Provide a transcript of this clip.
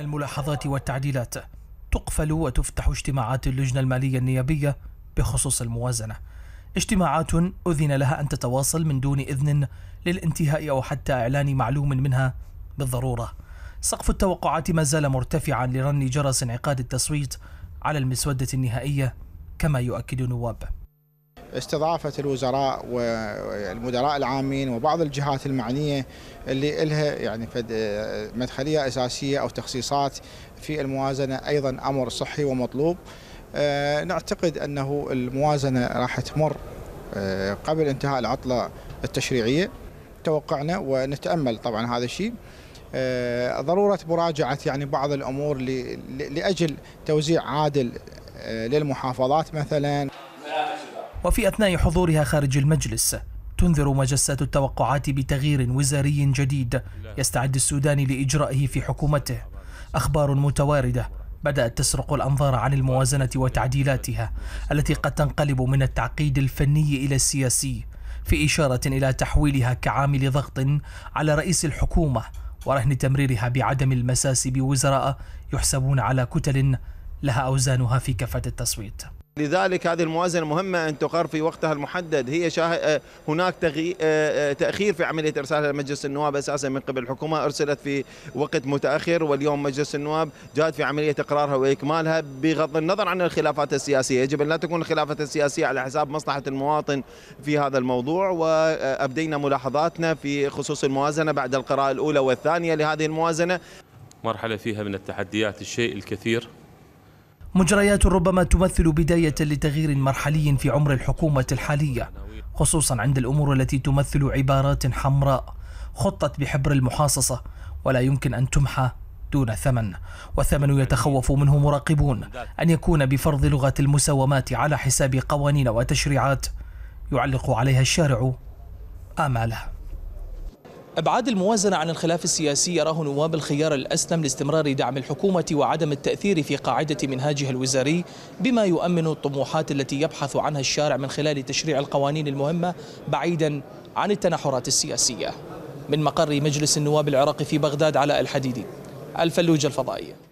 الملاحظات والتعديلات تقفل وتفتح اجتماعات اللجنة المالية النيابية بخصوص الموازنة اجتماعات أذن لها أن تتواصل من دون إذن للانتهاء أو حتى إعلان معلوم منها بالضرورة سقف التوقعات ما زال مرتفعا لرن جرس انعقاد التصويت على المسودة النهائية كما يؤكد نواب استضافه الوزراء والمدراء العامين وبعض الجهات المعنيه اللي لها يعني مدخليه اساسيه او تخصيصات في الموازنه ايضا امر صحي ومطلوب آه، نعتقد انه الموازنه راح تمر آه، قبل انتهاء العطله التشريعيه توقعنا ونتامل طبعا هذا الشيء آه، ضروره مراجعه يعني بعض الامور لاجل توزيع عادل للمحافظات مثلا وفي أثناء حضورها خارج المجلس تنذر مجسات التوقعات بتغيير وزاري جديد يستعد السودان لإجرائه في حكومته أخبار متواردة بدأت تسرق الأنظار عن الموازنة وتعديلاتها التي قد تنقلب من التعقيد الفني إلى السياسي في إشارة إلى تحويلها كعامل ضغط على رئيس الحكومة ورهن تمريرها بعدم المساس بوزراء يحسبون على كتل لها أوزانها في كفة التصويت لذلك هذه الموازنة مهمة أن تقر في وقتها المحدد هي شاه... آه، هناك تغي... آه، آه، تأخير في عملية إرسالها لمجلس النواب أساسا من قبل الحكومة أرسلت في وقت متأخر واليوم مجلس النواب جاد في عملية إقرارها وإكمالها بغض النظر عن الخلافات السياسية يجب أن لا تكون الخلافات السياسية على حساب مصلحة المواطن في هذا الموضوع وأبدينا ملاحظاتنا في خصوص الموازنة بعد القراءة الأولى والثانية لهذه الموازنة مرحلة فيها من التحديات الشيء الكثير مجريات ربما تمثل بداية لتغيير مرحلي في عمر الحكومة الحالية خصوصا عند الأمور التي تمثل عبارات حمراء خطت بحبر المحاصصة ولا يمكن أن تمحى دون ثمن وثمن يتخوف منه مراقبون أن يكون بفرض لغة المساومات على حساب قوانين وتشريعات يعلق عليها الشارع آماله أبعاد الموازنة عن الخلاف السياسي يراه نواب الخيار الأسلم لاستمرار دعم الحكومة وعدم التأثير في قاعدة منهاجها الوزاري بما يؤمن الطموحات التي يبحث عنها الشارع من خلال تشريع القوانين المهمة بعيدا عن التنحرات السياسية من مقر مجلس النواب العراقي في بغداد علاء الحديدي الفلوجة الفضائية